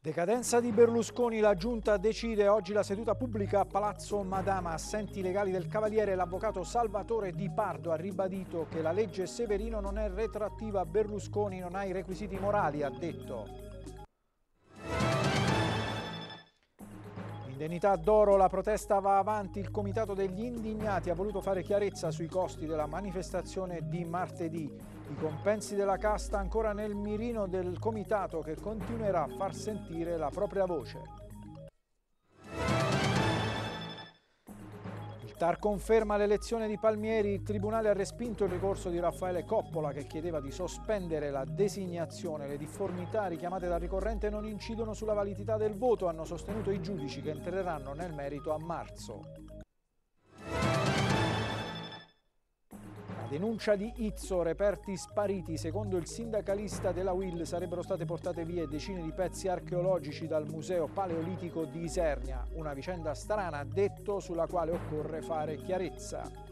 Decadenza di Berlusconi, la giunta decide oggi la seduta pubblica a Palazzo Madama. Assenti legali del Cavaliere, l'avvocato Salvatore Di Pardo ha ribadito che la legge Severino non è retrattiva, Berlusconi non ha i requisiti morali, ha detto. Indennità d'oro, la protesta va avanti, il comitato degli indignati ha voluto fare chiarezza sui costi della manifestazione di martedì. I compensi della casta ancora nel mirino del comitato che continuerà a far sentire la propria voce. Tar conferma l'elezione di Palmieri, il Tribunale ha respinto il ricorso di Raffaele Coppola che chiedeva di sospendere la designazione. Le difformità richiamate dal ricorrente non incidono sulla validità del voto, hanno sostenuto i giudici che entreranno nel merito a marzo. denuncia di Izzo, reperti spariti. Secondo il sindacalista della Will sarebbero state portate via decine di pezzi archeologici dal Museo Paleolitico di Isernia. Una vicenda strana, detto, sulla quale occorre fare chiarezza.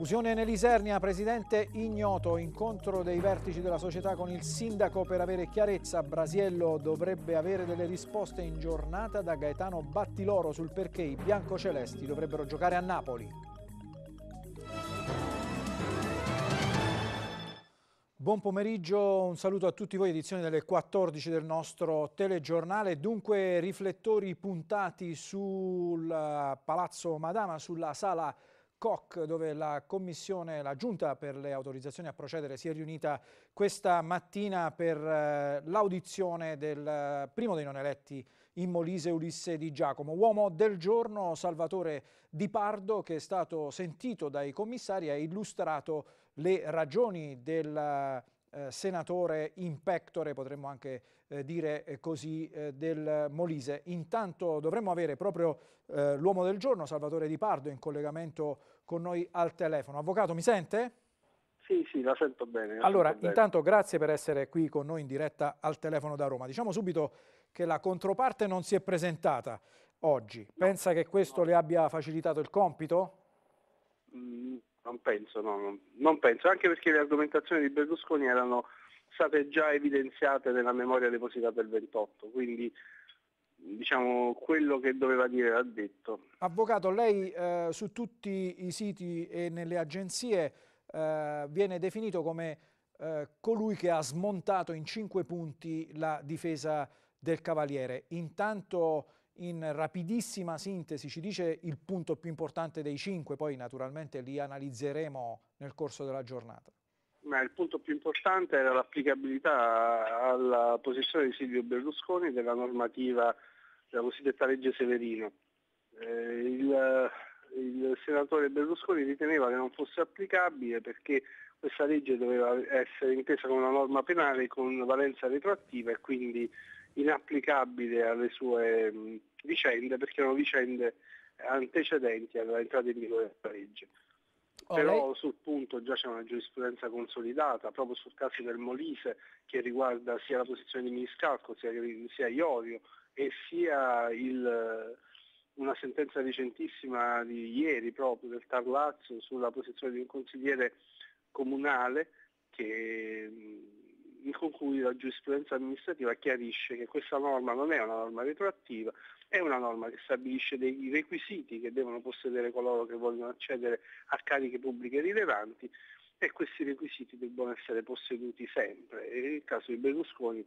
Fusione nell'Isernia, presidente ignoto, incontro dei vertici della società con il sindaco per avere chiarezza. Brasiello dovrebbe avere delle risposte in giornata da Gaetano Battiloro sul perché i biancocelesti dovrebbero giocare a Napoli. Buon pomeriggio, un saluto a tutti voi, edizione delle 14 del nostro telegiornale. Dunque riflettori puntati sul eh, Palazzo Madama, sulla sala COC, dove la commissione, la giunta per le autorizzazioni a procedere si è riunita questa mattina per eh, l'audizione del eh, primo dei non eletti in Molise Ulisse Di Giacomo, uomo del giorno Salvatore Di Pardo che è stato sentito dai commissari e ha illustrato le ragioni del eh, senatore in pectore, potremmo anche eh, dire eh, così, eh, del Molise. Intanto dovremmo avere proprio eh, l'uomo del giorno, Salvatore Di Pardo, in collegamento con noi al telefono. Avvocato, mi sente? Sì, sì, la sento bene. La allora, sento intanto bene. grazie per essere qui con noi in diretta al telefono da Roma. Diciamo subito che la controparte non si è presentata oggi. No, Pensa che questo no. le abbia facilitato il compito? Mm, non penso, no, non, non penso, anche perché le argomentazioni di Berlusconi erano state già evidenziate nella memoria depositata del 28, quindi diciamo, quello che doveva dire l'ha detto. Avvocato, lei eh, su tutti i siti e nelle agenzie eh, viene definito come eh, colui che ha smontato in cinque punti la difesa del Cavaliere. Intanto in rapidissima sintesi ci dice il punto più importante dei cinque, poi naturalmente li analizzeremo nel corso della giornata. Ma il punto più importante era l'applicabilità alla posizione di Silvio Berlusconi della normativa della cosiddetta legge Severino. Eh, il, il, senatore Berlusconi riteneva che non fosse applicabile perché questa legge doveva essere intesa come una norma penale con valenza retroattiva e quindi inapplicabile alle sue mh, vicende perché erano vicende antecedenti all'entrata in vigore della legge però lei... sul punto già c'è una giurisprudenza consolidata, proprio sul caso del Molise, che riguarda sia la posizione di Miniscalco, sia, sia Iorio, e sia il, una sentenza recentissima di ieri proprio del Tar sulla posizione di un consigliere comunale che in cui la giurisprudenza amministrativa chiarisce che questa norma non è una norma retroattiva, è una norma che stabilisce dei requisiti che devono possedere coloro che vogliono accedere a cariche pubbliche rilevanti e questi requisiti debbono essere posseduti sempre. E nel caso di Berlusconi,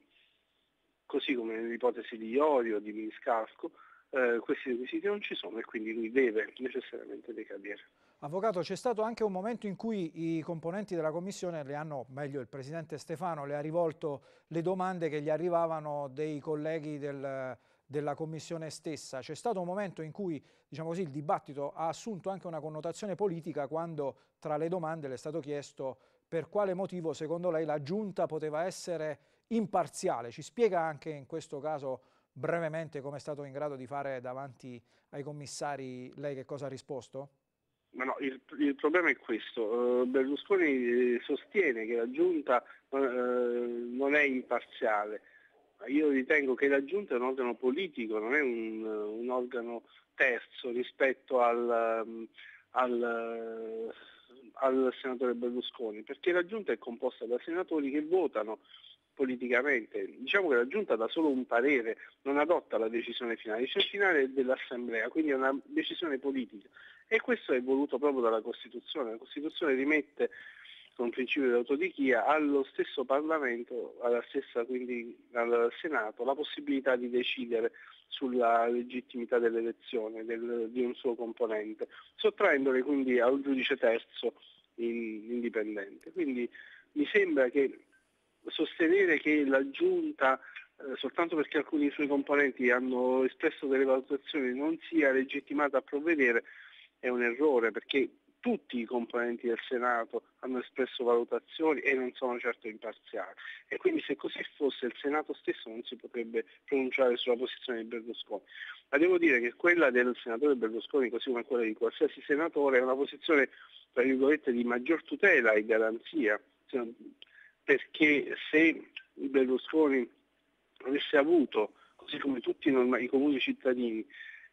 così come nell'ipotesi di Iorio, di Miniscalco, eh, questi requisiti non ci sono e quindi lui deve necessariamente decadere. Avvocato, c'è stato anche un momento in cui i componenti della Commissione le hanno, meglio il Presidente Stefano, le ha rivolto le domande che gli arrivavano dei colleghi del, della Commissione stessa. C'è stato un momento in cui diciamo così, il dibattito ha assunto anche una connotazione politica quando tra le domande le è stato chiesto per quale motivo secondo lei la Giunta poteva essere imparziale. Ci spiega anche in questo caso brevemente come è stato in grado di fare davanti ai commissari, lei che cosa ha risposto? Ma no, il, il problema è questo. Eh, Berlusconi eh, sostiene che la giunta eh, non è imparziale. Io ritengo che la giunta è un organo politico, non è un, un organo terzo rispetto al, ehm, al, al senatore Berlusconi, perché la giunta è composta da senatori che votano politicamente. Diciamo che la Giunta dà solo un parere, non adotta la decisione finale, la il finale è dell'Assemblea, quindi è una decisione politica. E questo è voluto proprio dalla Costituzione. La Costituzione rimette con principio di autodichia allo stesso Parlamento, stessa, quindi al Senato, la possibilità di decidere sulla legittimità dell'elezione del, di un suo componente, sottraendole quindi a un giudice terzo in, indipendente. Quindi mi sembra che sostenere che la giunta eh, soltanto perché alcuni suoi componenti hanno espresso delle valutazioni non sia legittimata a provvedere è un errore perché tutti i componenti del Senato hanno espresso valutazioni e non sono certo imparziali. E quindi se così fosse il Senato stesso non si potrebbe pronunciare sulla posizione di Berlusconi. Ma devo dire che quella del senatore Berlusconi, così come quella di qualsiasi senatore, è una posizione, tra virgolette, di maggior tutela e garanzia cioè, perché se Berlusconi avesse avuto, così come tutti i, comuni cittadini,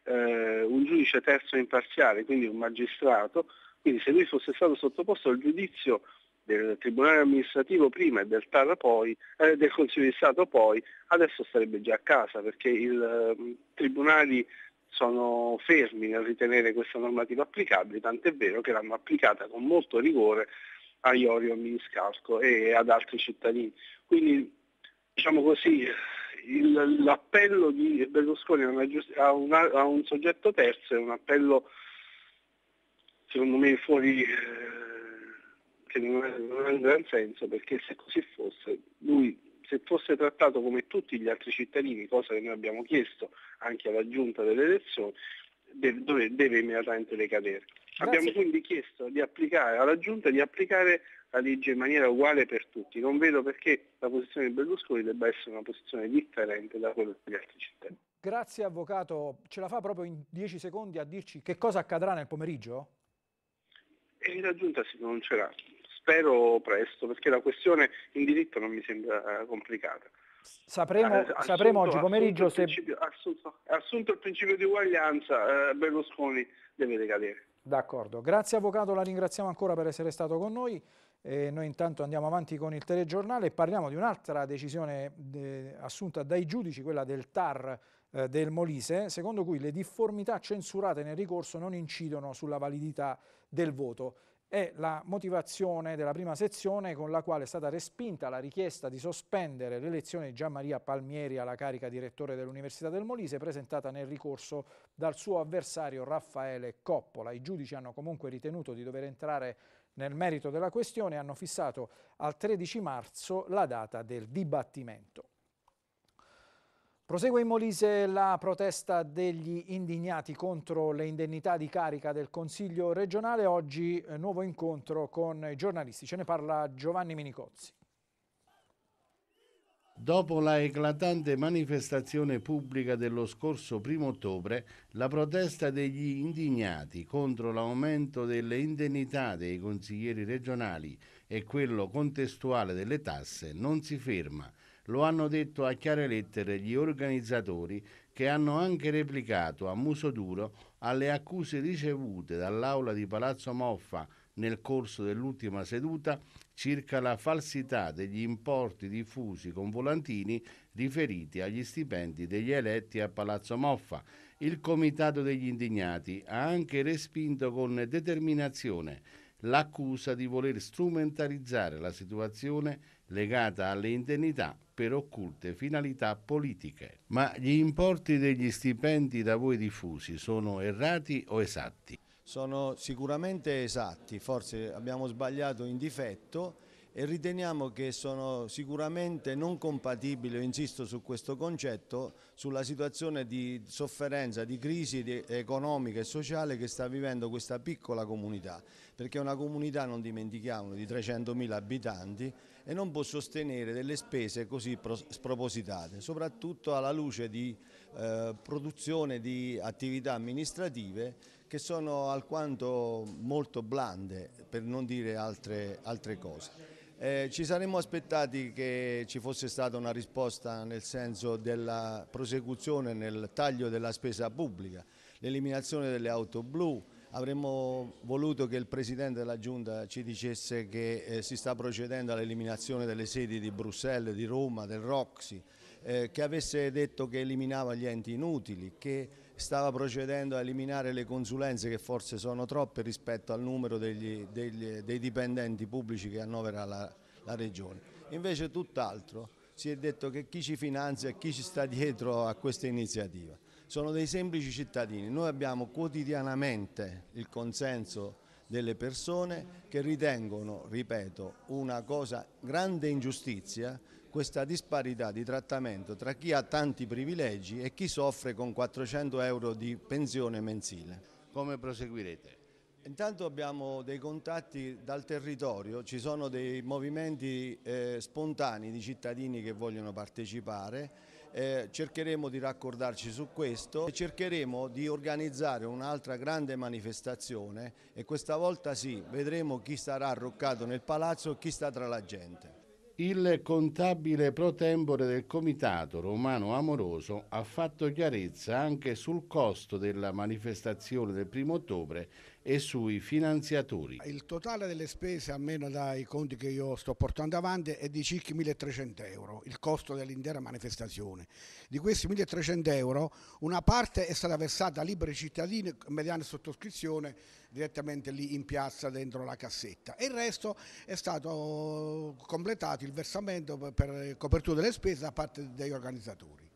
eh, un giudice terzo imparziale, quindi un magistrato, quindi se lui fosse stato sottoposto al giudizio del Tribunale amministrativo prima e del TAR poi, eh, del Consiglio di Stato poi, adesso sarebbe già a casa perché i eh, mm, tribunali sono fermi nel ritenere questa normativa applicabile, tant'è vero che l'hanno applicata con molto rigore a Iorio Miniscalco e ad altri cittadini. Quindi diciamo così, il, l'appello di Berlusconi a, una, a, una, a, un soggetto terzo è un appello secondo me fuori eh, che non, non ha un gran senso perché se così fosse lui se fosse trattato come tutti gli altri cittadini, cosa che noi abbiamo chiesto anche alla giunta delle elezioni, deve, dove deve immediatamente decadere. Grazie. Abbiamo quindi chiesto di applicare, alla Giunta di applicare la legge in maniera uguale per tutti. Non vedo perché la posizione di Berlusconi debba essere una posizione differente da quella degli altri cittadini. Grazie Avvocato. Ce la fa proprio in dieci secondi a dirci che cosa accadrà nel pomeriggio? E la Giunta si pronuncerà. Spero presto, perché la questione in diritto non mi sembra eh, complicata. Sapremo, eh, sapremo oggi pomeriggio se... Assunto, assunto, il principio di uguaglianza, eh, Berlusconi deve decadere. D'accordo, grazie Avvocato, la ringraziamo ancora per essere stato con noi. E noi intanto andiamo avanti con il telegiornale e parliamo di un'altra decisione de, assunta dai giudici, quella del TAR eh, del Molise, secondo cui le difformità censurate nel ricorso non incidono sulla validità del voto è la motivazione della prima sezione con la quale è stata respinta la richiesta di sospendere l'elezione di Gian Maria Palmieri alla carica di rettore dell'Università del Molise presentata nel ricorso dal suo avversario Raffaele Coppola. I giudici hanno comunque ritenuto di dover entrare nel merito della questione e hanno fissato al 13 marzo la data del dibattimento. Prosegue in Molise la protesta degli indignati contro le indennità di carica del Consiglio regionale. Oggi eh, nuovo incontro con i giornalisti. Ce ne parla Giovanni Minicozzi. Dopo la eclatante manifestazione pubblica dello scorso 1 ottobre, la protesta degli indignati contro l'aumento delle indennità dei consiglieri regionali e quello contestuale delle tasse non si ferma. Lo hanno detto a chiare lettere gli organizzatori che hanno anche replicato a muso duro alle accuse ricevute dall'aula di Palazzo Moffa nel corso dell'ultima seduta circa la falsità degli importi diffusi con volantini riferiti agli stipendi degli eletti a Palazzo Moffa. Il Comitato degli Indignati ha anche respinto con determinazione l'accusa di voler strumentalizzare la situazione legata alle indennità per occulte finalità politiche. Ma gli importi degli stipendi da voi diffusi sono errati o esatti? Sono sicuramente esatti, forse abbiamo sbagliato in difetto e riteniamo che sono sicuramente non compatibili, insisto su questo concetto, sulla situazione di sofferenza, di crisi economica e sociale che sta vivendo questa piccola comunità, perché è una comunità, non dimentichiamo, di 300.000 abitanti e non può sostenere delle spese così spropositate, soprattutto alla luce di eh, produzione di attività amministrative che sono alquanto molto blande, per non dire altre, altre cose. Eh, ci saremmo aspettati che ci fosse stata una risposta nel senso della prosecuzione nel taglio della spesa pubblica, l'eliminazione delle auto blu, avremmo voluto che il Presidente della Giunta ci dicesse che eh, si sta procedendo all'eliminazione delle sedi di Bruxelles, di Roma, del Roxy, eh, che avesse detto che eliminava gli enti inutili, che stava procedendo a eliminare le consulenze che forse sono troppe rispetto al numero degli, degli, dei dipendenti pubblici che annovera la, la Regione. Invece tutt'altro, si è detto che chi ci finanzia e chi ci sta dietro a questa iniziativa sono dei semplici cittadini. Noi abbiamo quotidianamente il consenso delle persone che ritengono, ripeto, una cosa grande ingiustizia questa disparità di trattamento tra chi ha tanti privilegi e chi soffre con 400 euro di pensione mensile. Come proseguirete? Intanto abbiamo dei contatti dal territorio, ci sono dei movimenti eh, spontanei di cittadini che vogliono partecipare, eh, cercheremo di raccordarci su questo e cercheremo di organizzare un'altra grande manifestazione e questa volta sì, vedremo chi sarà arroccato nel palazzo e chi sta tra la gente il contabile pro tempore del Comitato Romano Amoroso ha fatto chiarezza anche sul costo della manifestazione del primo ottobre e sui finanziatori. Il totale delle spese, almeno dai conti che io sto portando avanti, è di circa 1.300 euro, il costo dell'intera manifestazione. Di questi 1.300 euro una parte è stata versata a liberi cittadini mediante sottoscrizione direttamente lì in piazza dentro la cassetta e il resto è stato completato il versamento per copertura delle spese da parte degli organizzatori.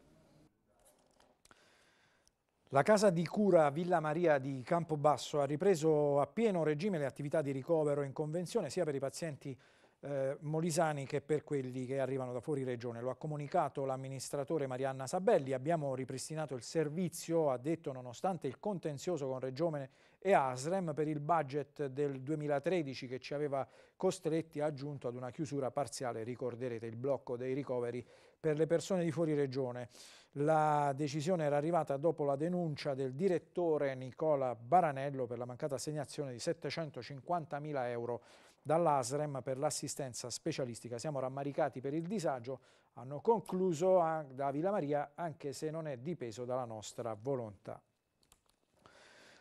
La casa di cura Villa Maria di Campobasso ha ripreso a pieno regime le attività di ricovero in convenzione sia per i pazienti eh, molisani che per quelli che arrivano da fuori regione. Lo ha comunicato l'amministratore Marianna Sabelli, abbiamo ripristinato il servizio, ha detto nonostante il contenzioso con regione e Asrem per il budget del 2013 che ci aveva costretti aggiunto ad una chiusura parziale, ricorderete, il blocco dei ricoveri per le persone di fuori regione. La decisione era arrivata dopo la denuncia del direttore Nicola Baranello per la mancata assegnazione di 750.000 euro dall'ASREM per l'assistenza specialistica. Siamo rammaricati per il disagio, hanno concluso ah, da Villa Maria, anche se non è dipeso dalla nostra volontà.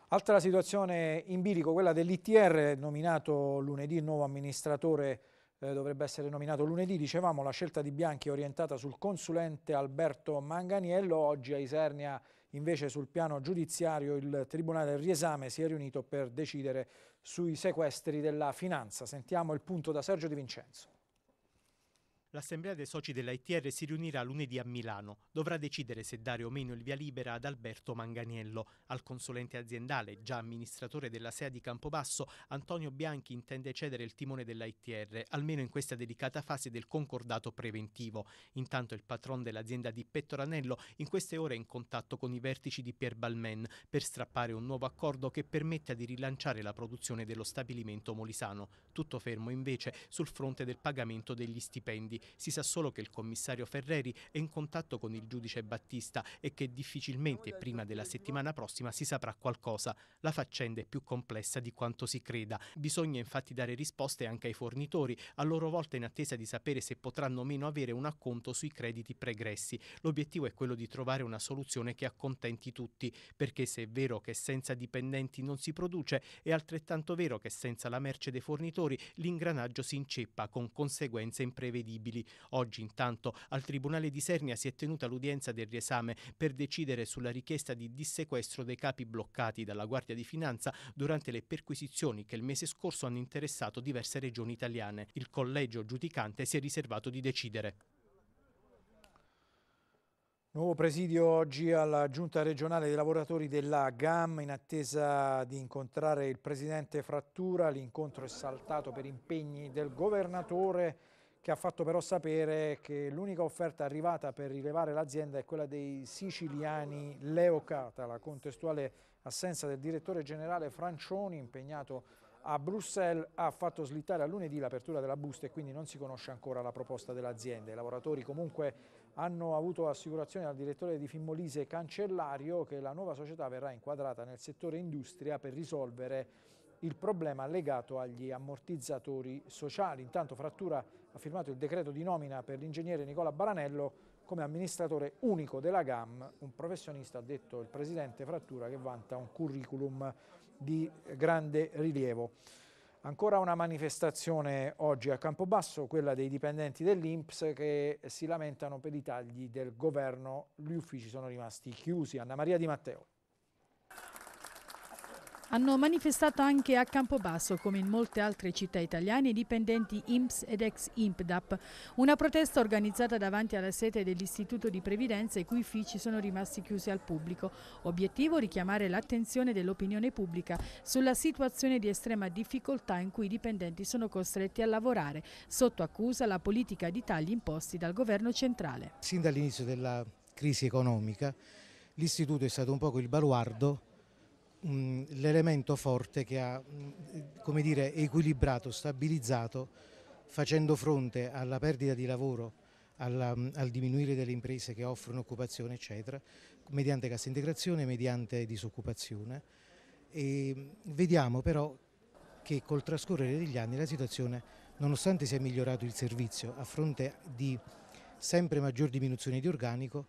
Altra situazione in bilico, quella dell'ITR, nominato lunedì il nuovo amministratore eh, dovrebbe essere nominato lunedì, dicevamo la scelta di Bianchi è orientata sul consulente Alberto Manganiello, oggi a Isernia invece sul piano giudiziario il Tribunale del Riesame si è riunito per decidere sui sequestri della finanza. Sentiamo il punto da Sergio Di Vincenzo. L'assemblea dei soci dell'ITR si riunirà lunedì a Milano. Dovrà decidere se dare o meno il via libera ad Alberto Manganiello. Al consulente aziendale, già amministratore della SEA di Campobasso, Antonio Bianchi intende cedere il timone dell'ITR, almeno in questa delicata fase del concordato preventivo. Intanto il patron dell'azienda di Pettoranello in queste ore è in contatto con i vertici di Pier Balmen per strappare un nuovo accordo che permetta di rilanciare la produzione dello stabilimento molisano. Tutto fermo invece sul fronte del pagamento degli stipendi si sa solo che il commissario Ferreri è in contatto con il giudice Battista e che difficilmente prima della settimana prossima si saprà qualcosa. La faccenda è più complessa di quanto si creda. Bisogna infatti dare risposte anche ai fornitori, a loro volta in attesa di sapere se potranno o meno avere un acconto sui crediti pregressi. L'obiettivo è quello di trovare una soluzione che accontenti tutti, perché se è vero che senza dipendenti non si produce, è altrettanto vero che senza la merce dei fornitori l'ingranaggio si inceppa con conseguenze imprevedibili civili. Oggi intanto al Tribunale di Sernia si è tenuta l'udienza del riesame per decidere sulla richiesta di dissequestro dei capi bloccati dalla Guardia di Finanza durante le perquisizioni che il mese scorso hanno interessato diverse regioni italiane. Il collegio giudicante si è riservato di decidere. Nuovo presidio oggi alla Giunta regionale dei lavoratori della GAM in attesa di incontrare il presidente Frattura. L'incontro è saltato per impegni del governatore che ha fatto però sapere che l'unica offerta arrivata per rilevare l'azienda è quella dei siciliani Leo Cata, la contestuale assenza del direttore generale Francioni impegnato a Bruxelles ha fatto slittare a lunedì l'apertura della busta e quindi non si conosce ancora la proposta dell'azienda. I lavoratori comunque hanno avuto assicurazione dal direttore di Fimmolise Cancellario che la nuova società verrà inquadrata nel settore industria per risolvere il problema legato agli ammortizzatori sociali. Intanto frattura ha firmato il decreto di nomina per l'ingegnere Nicola Baranello come amministratore unico della GAM, un professionista, ha detto il presidente Frattura, che vanta un curriculum di grande rilievo. Ancora una manifestazione oggi a Campobasso, quella dei dipendenti dell'Inps che si lamentano per i tagli del governo. Gli uffici sono rimasti chiusi. Anna Maria Di Matteo hanno manifestato anche a Campobasso, come in molte altre città italiane, i dipendenti IMPS ed ex IMPDAP. Una protesta organizzata davanti alla sede dell'Istituto di Previdenza i cui uffici sono rimasti chiusi al pubblico. Obiettivo richiamare l'attenzione dell'opinione pubblica sulla situazione di estrema difficoltà in cui i dipendenti sono costretti a lavorare, sotto accusa la politica di tagli imposti dal governo centrale. Sin dall'inizio della crisi economica l'Istituto è stato un poco il baluardo l'elemento forte che ha come dire, equilibrato, stabilizzato, facendo fronte alla perdita di lavoro, alla, al diminuire delle imprese che offrono occupazione, eccetera, mediante cassa integrazione, mediante disoccupazione. E vediamo però che col trascorrere degli anni la situazione, nonostante sia migliorato il servizio, a fronte di sempre maggior diminuzione di organico,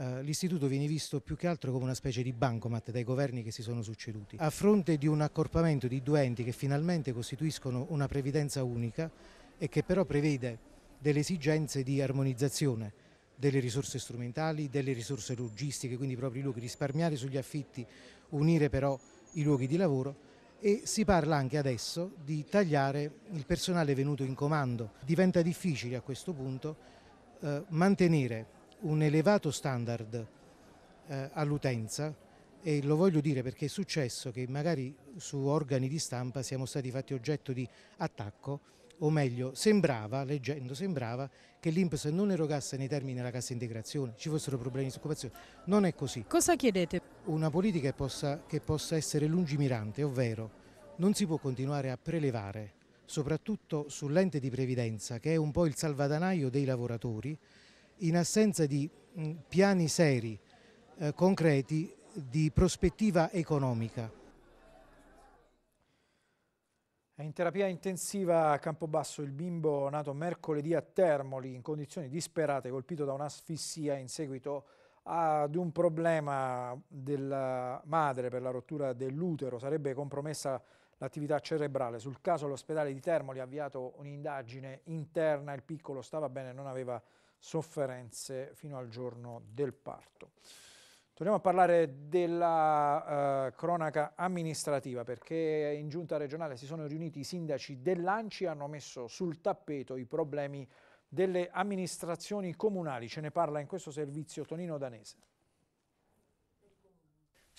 eh, l'istituto viene visto più che altro come una specie di bancomat dai governi che si sono succeduti. A fronte di un accorpamento di due enti che finalmente costituiscono una previdenza unica e che però prevede delle esigenze di armonizzazione delle risorse strumentali, delle risorse logistiche, quindi proprio i propri luoghi, risparmiare sugli affitti, unire però i luoghi di lavoro e si parla anche adesso di tagliare il personale venuto in comando. Diventa difficile a questo punto eh, mantenere un elevato standard eh, all'utenza e lo voglio dire perché è successo che magari su organi di stampa siamo stati fatti oggetto di attacco o meglio sembrava, leggendo sembrava che l'Inps non erogasse nei termini della cassa integrazione, ci fossero problemi di disoccupazione, non è così. Cosa chiedete? Una politica che possa, che possa essere lungimirante, ovvero non si può continuare a prelevare soprattutto sull'ente di previdenza che è un po' il salvadanaio dei lavoratori in assenza di mm, piani seri, eh, concreti, di prospettiva economica. È in terapia intensiva a Campobasso il bimbo nato mercoledì a Termoli in condizioni disperate, colpito da un'asfissia in seguito ad un problema della madre per la rottura dell'utero. Sarebbe compromessa l'attività cerebrale. Sul caso l'ospedale di Termoli ha avviato un'indagine interna, il piccolo stava bene, non aveva sofferenze fino al giorno del parto. Torniamo a parlare della eh, cronaca amministrativa perché in giunta regionale si sono riuniti i sindaci dell'Anci e hanno messo sul tappeto i problemi delle amministrazioni comunali. Ce ne parla in questo servizio Tonino Danese.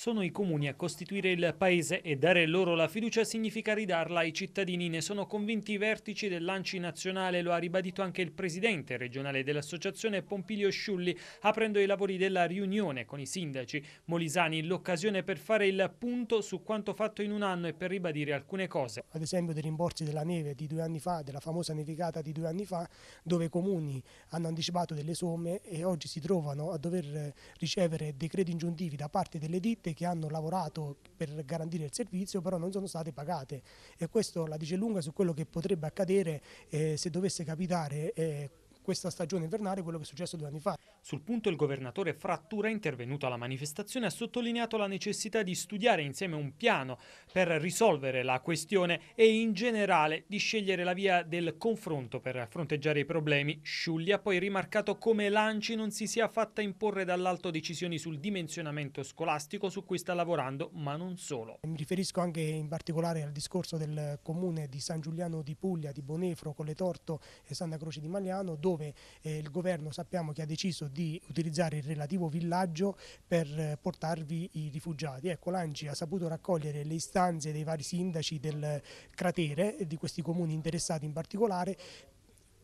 Sono i comuni a costituire il paese e dare loro la fiducia significa ridarla ai cittadini. Ne sono convinti i vertici del dell'Anci nazionale, lo ha ribadito anche il presidente regionale dell'associazione Pompilio Sciulli, aprendo i lavori della riunione con i sindaci molisani, l'occasione per fare il punto su quanto fatto in un anno e per ribadire alcune cose. Ad esempio dei rimborsi della neve di due anni fa, della famosa nevicata di due anni fa, dove i comuni hanno anticipato delle somme e oggi si trovano a dover eh, ricevere decreti ingiuntivi da parte delle ditte ditte che hanno lavorato per garantire il servizio però non sono state pagate e questo la dice lunga su quello che potrebbe accadere eh, se dovesse capitare eh, questa stagione invernale quello che è successo due anni fa. Sul punto il governatore Frattura, intervenuto alla manifestazione, ha sottolineato la necessità di studiare insieme un piano per risolvere la questione e in generale di scegliere la via del confronto per fronteggiare i problemi. Sciulli ha poi rimarcato come l'ANCI non si sia fatta imporre dall'alto decisioni sul dimensionamento scolastico su cui sta lavorando, ma non solo. Mi riferisco anche in particolare al discorso del comune di San Giuliano di Puglia, di Bonefro, Colletorto e Santa Croce di Magliano, dove dove eh, il governo sappiamo che ha deciso di utilizzare il relativo villaggio per eh, portarvi i rifugiati. Ecco, l'Anci ha saputo raccogliere le istanze dei vari sindaci del eh, cratere, e di questi comuni interessati in particolare,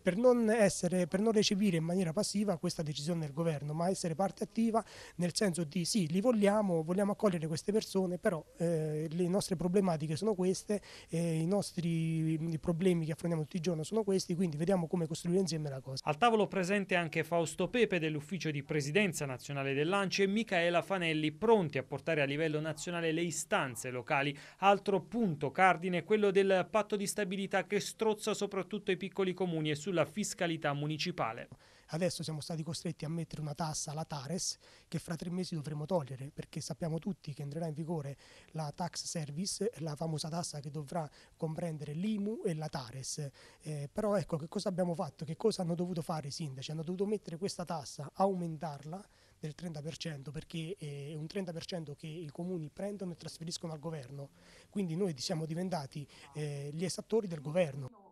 per non, essere, per non recepire in maniera passiva questa decisione del governo, ma essere parte attiva nel senso di sì, li vogliamo, vogliamo accogliere queste persone, però eh, le nostre problematiche sono queste, eh, i nostri mm, i problemi che affrontiamo tutti i giorni sono questi, quindi vediamo come costruire insieme la cosa. Al tavolo presente anche Fausto Pepe dell'ufficio di presidenza nazionale del dell'ANCE e Micaela Fanelli, pronti a portare a livello nazionale le istanze locali. Altro punto cardine è quello del patto di stabilità che strozza soprattutto i piccoli comuni e sulla sulla fiscalità municipale. Adesso siamo stati costretti a mettere una tassa alla Tares che fra tre mesi dovremo togliere perché sappiamo tutti che entrerà in vigore la tax service, la famosa tassa che dovrà comprendere l'IMU e la Tares. Eh, però ecco che cosa abbiamo fatto, che cosa hanno dovuto fare i sindaci? Hanno dovuto mettere questa tassa, aumentarla del 30% perché eh, è un 30% che i comuni prendono e trasferiscono al governo. Quindi noi siamo diventati eh, gli esattori del governo.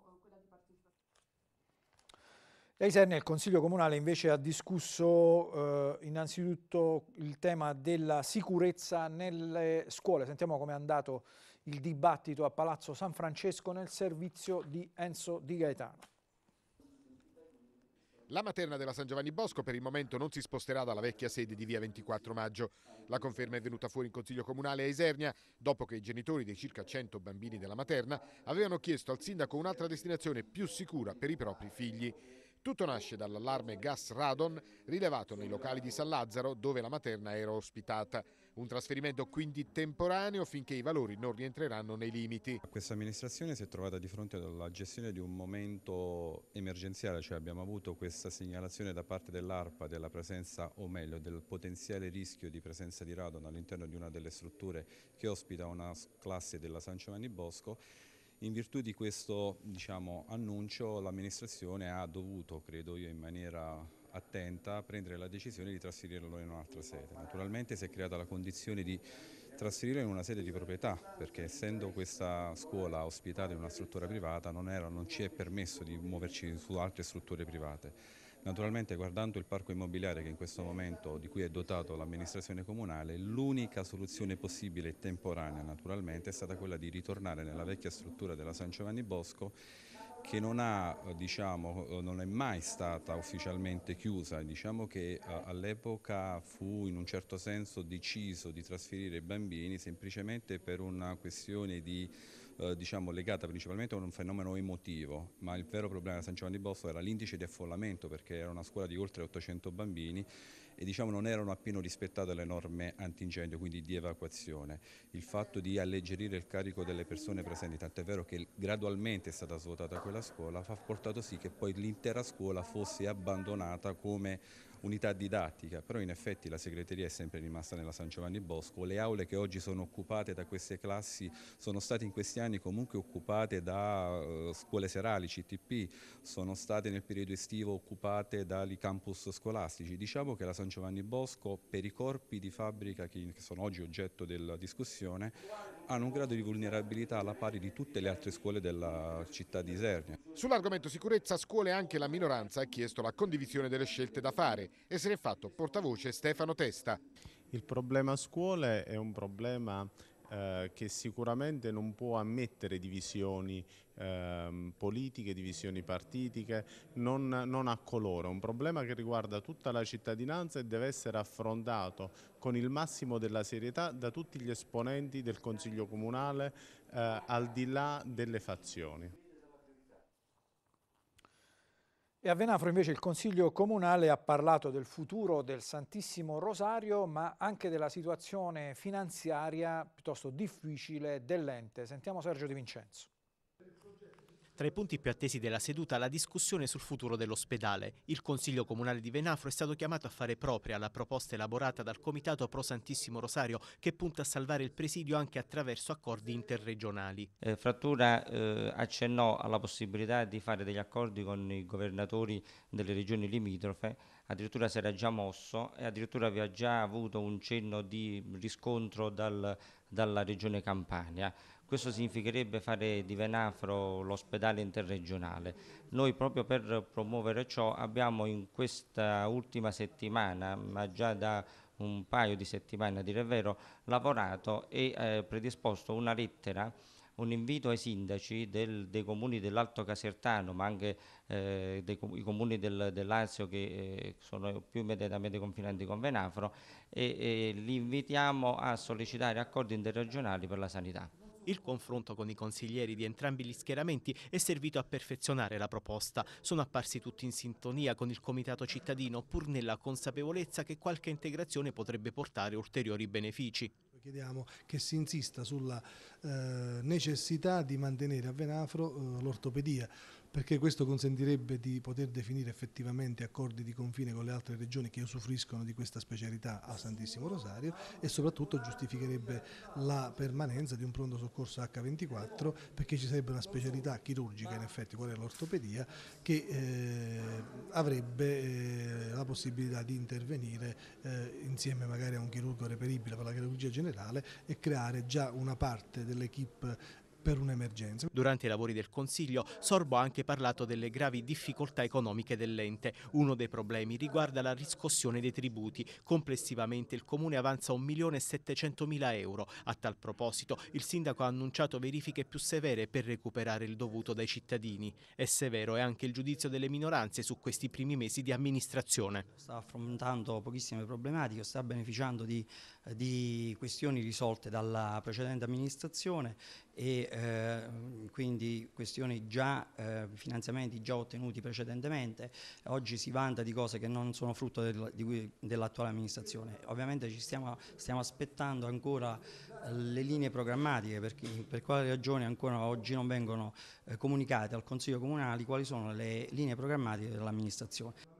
La il Consiglio Comunale, invece ha discusso eh, innanzitutto il tema della sicurezza nelle scuole. Sentiamo come è andato il dibattito a Palazzo San Francesco nel servizio di Enzo Di Gaetano. La materna della San Giovanni Bosco per il momento non si sposterà dalla vecchia sede di via 24 maggio. La conferma è venuta fuori in Consiglio Comunale a Isernia dopo che i genitori dei circa 100 bambini della materna avevano chiesto al sindaco un'altra destinazione più sicura per i propri figli. Tutto nasce dall'allarme gas radon rilevato nei locali di San Lazzaro dove la materna era ospitata. Un trasferimento quindi temporaneo finché i valori non rientreranno nei limiti. Questa amministrazione si è trovata di fronte alla gestione di un momento emergenziale, cioè abbiamo avuto questa segnalazione da parte dell'ARPA della presenza o meglio del potenziale rischio di presenza di radon all'interno di una delle strutture che ospita una classe della San Giovanni Bosco in virtù di questo diciamo, annuncio l'amministrazione ha dovuto, credo io in maniera attenta, prendere la decisione di trasferirlo in un'altra sede. Naturalmente si è creata la condizione di trasferirlo in una sede di proprietà, perché essendo questa scuola ospitata in una struttura privata non, era, non ci è permesso di muoverci su altre strutture private. Naturalmente guardando il parco immobiliare che in questo momento di cui è dotato l'amministrazione comunale, l'unica soluzione possibile e temporanea naturalmente è stata quella di ritornare nella vecchia struttura della San Giovanni Bosco che non, ha, eh, diciamo, eh, non, è mai stata ufficialmente chiusa, diciamo che eh, all'epoca fu in un certo senso deciso di trasferire i bambini semplicemente per una questione di eh, diciamo, legata principalmente a un fenomeno emotivo, ma il vero problema di San Giovanni Bosco era l'indice di affollamento perché era una scuola di oltre 800 bambini e diciamo, non erano appieno rispettate le norme antincendio, quindi di evacuazione. Il fatto di alleggerire il carico delle persone presenti, tant'è vero che gradualmente è stata svuotata quella scuola, ha portato sì che poi l'intera scuola fosse abbandonata come unità didattica, però in effetti la segreteria è sempre rimasta nella San Giovanni Bosco, le aule che oggi sono occupate da queste classi sono state in questi anni comunque occupate da eh, scuole serali, CTP, sono state nel periodo estivo occupate dagli campus scolastici. Diciamo che la San Giovanni Bosco per i corpi di fabbrica che sono oggi oggetto della discussione hanno un grado di vulnerabilità alla pari di tutte le altre scuole della città di Isernia. Sull'argomento sicurezza scuole anche la minoranza ha chiesto la condivisione delle scelte da fare e se ne è fatto portavoce Stefano Testa. Il problema scuole è un problema eh, che sicuramente non può ammettere divisioni eh, politiche, divisioni partitiche, non, non a colore, un problema che riguarda tutta la cittadinanza e deve essere affrontato con il massimo della serietà da tutti gli esponenti del Consiglio Comunale eh, al di là delle fazioni. E a Venafro invece il Consiglio Comunale ha parlato del futuro del Santissimo Rosario ma anche della situazione finanziaria piuttosto difficile dell'ente. Sentiamo Sergio Di Vincenzo. Tra i punti più attesi della seduta la discussione sul futuro dell'ospedale. Il Consiglio Comunale di Venafro è stato chiamato a fare propria la proposta elaborata dal Comitato Pro Santissimo Rosario che punta a salvare il presidio anche attraverso accordi interregionali. Eh, Frattura eh, accennò alla possibilità di fare degli accordi con i governatori delle regioni limitrofe, addirittura si era già mosso e addirittura aveva già avuto un cenno di riscontro dal, dalla regione Campania. Questo significherebbe fare di Venafro l'ospedale interregionale. Noi proprio per promuovere ciò abbiamo in questa ultima settimana, ma già da un paio di settimane a dire il vero, lavorato e eh, predisposto una lettera un invito ai sindaci del, dei comuni dell'Alto Casertano, ma anche eh, dei com comuni del, del, Lazio che eh, sono più immediatamente confinanti con Venafro, e, e li invitiamo a sollecitare accordi interregionali per la sanità. Il confronto con i consiglieri di entrambi gli schieramenti è servito a perfezionare la proposta. Sono apparsi tutti in sintonia con il comitato cittadino, pur nella consapevolezza che qualche integrazione potrebbe portare ulteriori benefici. Chiediamo che si insista sulla eh, necessità di mantenere a Venafro eh, l'ortopedia perché questo consentirebbe di poter definire effettivamente accordi di confine con le altre regioni che usufruiscono di questa specialità al Santissimo Rosario e soprattutto giustificherebbe la permanenza di un pronto soccorso H24 perché ci sarebbe una specialità chirurgica in effetti, qual è l'ortopedia, che eh, avrebbe eh, la possibilità di intervenire eh, insieme magari a un chirurgo reperibile per la chirurgia generale e creare già una parte dell'equipe per un'emergenza. Durante i lavori del Consiglio Sorbo ha anche parlato delle gravi difficoltà economiche dell'ente. Uno dei problemi riguarda la riscossione dei tributi. Complessivamente il Comune avanza 1.700.000 euro. A tal proposito il Sindaco ha annunciato verifiche più severe per recuperare il dovuto dai cittadini. È severo è anche il giudizio delle minoranze su questi primi mesi di amministrazione. Sta affrontando pochissime problematiche, sta beneficiando di, eh, di questioni risolte dalla precedente amministrazione e eh, quindi questioni già, eh, finanziamenti già ottenuti precedentemente, oggi si vanta di cose che non sono frutto del, dell'attuale amministrazione. Ovviamente ci stiamo, stiamo aspettando ancora ehm, le linee programmatiche perché, per quale ragione ancora oggi non vengono eh, comunicate al Consiglio Comunale quali sono le linee programmatiche dell'amministrazione.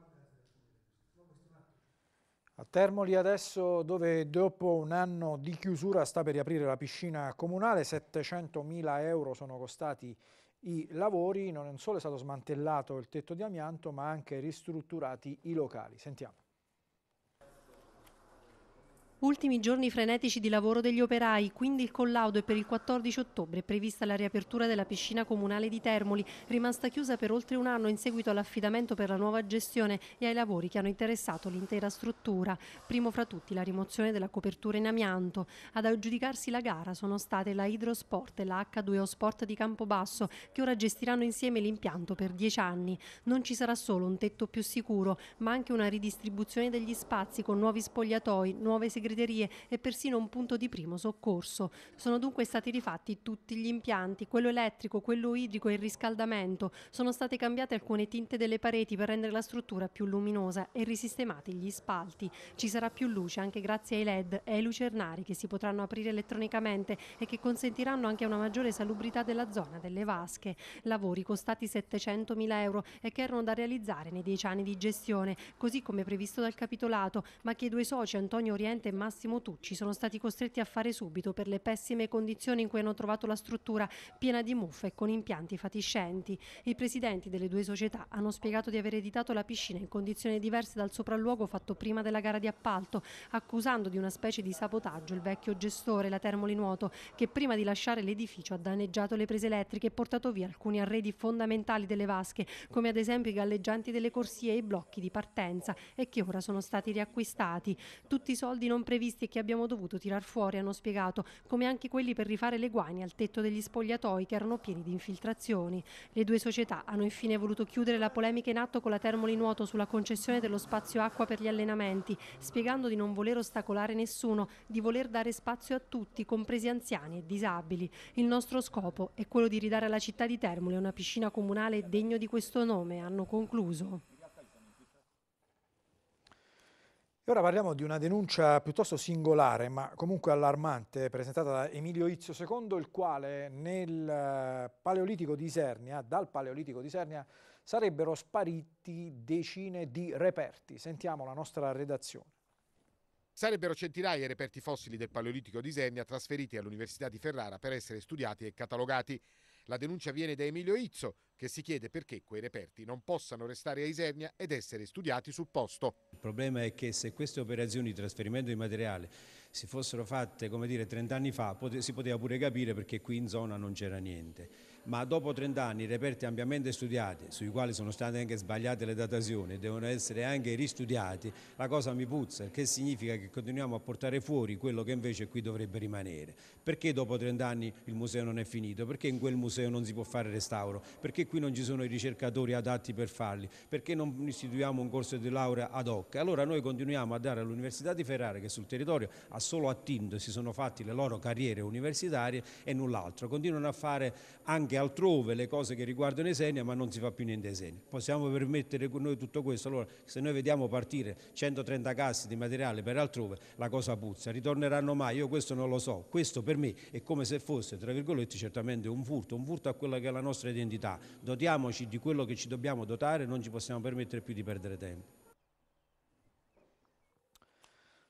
A Termoli adesso dove dopo un anno di chiusura sta per riaprire la piscina comunale, 700 mila euro sono costati i lavori, non solo è stato smantellato il tetto di amianto ma anche ristrutturati i locali. Sentiamo. Ultimi giorni frenetici di lavoro degli operai, quindi il collaudo è per il 14 ottobre prevista la riapertura della piscina comunale di Termoli, rimasta chiusa per oltre un anno in seguito all'affidamento per la nuova gestione e ai lavori che hanno interessato l'intera struttura. Primo fra tutti la rimozione della copertura in amianto. Ad aggiudicarsi la gara sono state la Hydrosport e la H2O Sport di Campobasso, che ora gestiranno insieme l'impianto per dieci anni. Non ci sarà solo un tetto più sicuro, ma anche una ridistribuzione degli spazi con nuovi spogliatoi, nuove segreterie segreterie e persino un punto di primo soccorso. Sono dunque stati rifatti tutti gli impianti, quello elettrico, quello idrico e il riscaldamento. Sono state cambiate alcune tinte delle pareti per rendere la struttura più luminosa e risistemati gli spalti. Ci sarà più luce anche grazie ai LED e ai lucernari che si potranno aprire elettronicamente e che consentiranno anche una maggiore salubrità della zona delle vasche. Lavori costati 700.000 euro e che erano da realizzare nei dieci anni di gestione, così come previsto dal capitolato, ma che i due soci Antonio Oriente e Massimo Tucci sono stati costretti a fare subito per le pessime condizioni in cui hanno trovato la struttura piena di muffe e con impianti fatiscenti. I presidenti delle due società hanno spiegato di aver editato la piscina in condizioni diverse dal sopralluogo fatto prima della gara di appalto, accusando di una specie di sabotaggio il vecchio gestore, la Termolinuoto, che prima di lasciare l'edificio ha danneggiato le prese elettriche e portato via alcuni arredi fondamentali delle vasche, come ad esempio i galleggianti delle corsie e i blocchi di partenza, e che ora sono stati riacquistati. Tutti i soldi non imprevisti che abbiamo dovuto tirar fuori, hanno spiegato, come anche quelli per rifare le guanie al tetto degli spogliatoi che erano pieni di infiltrazioni. Le due società hanno infine voluto chiudere la polemica in atto con la Termoli Nuoto sulla concessione dello spazio acqua per gli allenamenti, spiegando di non voler ostacolare nessuno, di voler dare spazio a tutti, compresi anziani e disabili. Il nostro scopo è quello di ridare alla città di Termoli una piscina comunale degno di questo nome, hanno concluso. E ora parliamo di una denuncia piuttosto singolare ma comunque allarmante presentata da Emilio Izzo, secondo il quale nel eh, Paleolitico di Isernia, dal Paleolitico di Isernia sarebbero spariti decine di reperti. Sentiamo la nostra redazione. Sarebbero centinaia i reperti fossili del Paleolitico di Isernia trasferiti all'Università di Ferrara per essere studiati e catalogati. La denuncia viene da Emilio Izzo, che si chiede perché quei reperti non possano restare a Isernia ed essere studiati sul posto. Il problema è che se queste operazioni di trasferimento di materiale si fossero fatte come dire 30 anni fa si poteva pure capire perché qui in zona non c'era niente, ma dopo 30 anni i reperti ampiamente studiati, sui quali sono state anche sbagliate le datazioni, devono essere anche ristudiati, la cosa mi puzza, che significa che continuiamo a portare fuori quello che invece qui dovrebbe rimanere. Perché dopo 30 anni il museo non è finito? Perché in quel museo non si può fare restauro? Perché qui non ci sono i ricercatori adatti per farli, perché non istituiamo un corso di laurea ad hoc. Allora noi continuiamo a dare all'Università di Ferrara, che sul territorio ha solo attinto e si sono fatti le loro carriere universitarie e null'altro. Continuano a fare anche altrove le cose che riguardano Esenia, ma non si fa più niente Esenia. Possiamo permettere con noi tutto questo? Allora, se noi vediamo partire 130 casse di materiale per altrove, la cosa puzza. Ritorneranno mai? Io questo non lo so. Questo per me è come se fosse, tra virgolette, certamente un furto, un furto a quella che è la nostra identità, dotiamoci di quello che ci dobbiamo dotare, non ci possiamo permettere più di perdere tempo.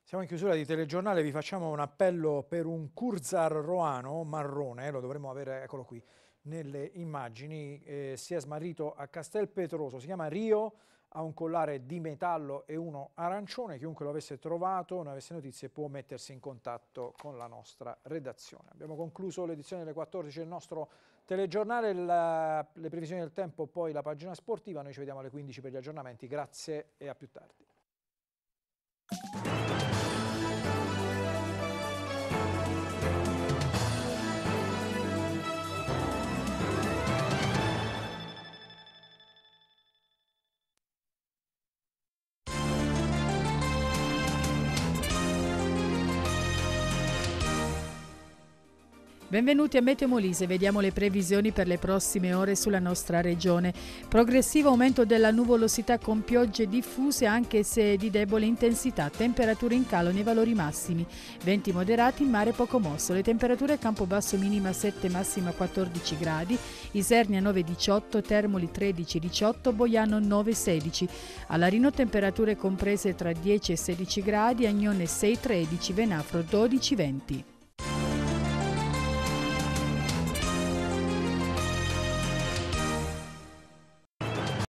Siamo in chiusura di telegiornale, vi facciamo un appello per un Curzar Roano marrone, lo dovremmo avere, eccolo qui, nelle immagini, eh, si è smarrito a Castel Petroso, si chiama Rio, ha un collare di metallo e uno arancione, chiunque lo avesse trovato, non avesse notizie, può mettersi in contatto con la nostra redazione. Abbiamo concluso l'edizione delle 14 del nostro Telegiornale, la, le previsioni del tempo, poi la pagina sportiva. Noi ci vediamo alle 15 per gli aggiornamenti. Grazie e a più tardi. Benvenuti a Meteo Molise, vediamo le previsioni per le prossime ore sulla nostra regione. Progressivo aumento della nuvolosità con piogge diffuse anche se di debole intensità, temperature in calo nei valori massimi, venti moderati, mare poco mosso, le temperature a campo basso minima 7 massima 14 gradi, Isernia 9,18, Termoli 13,18, Boiano 9,16, 16 Alarino temperature comprese tra 10 e 16 gradi, Agnone 6,13, Venafro 12,20.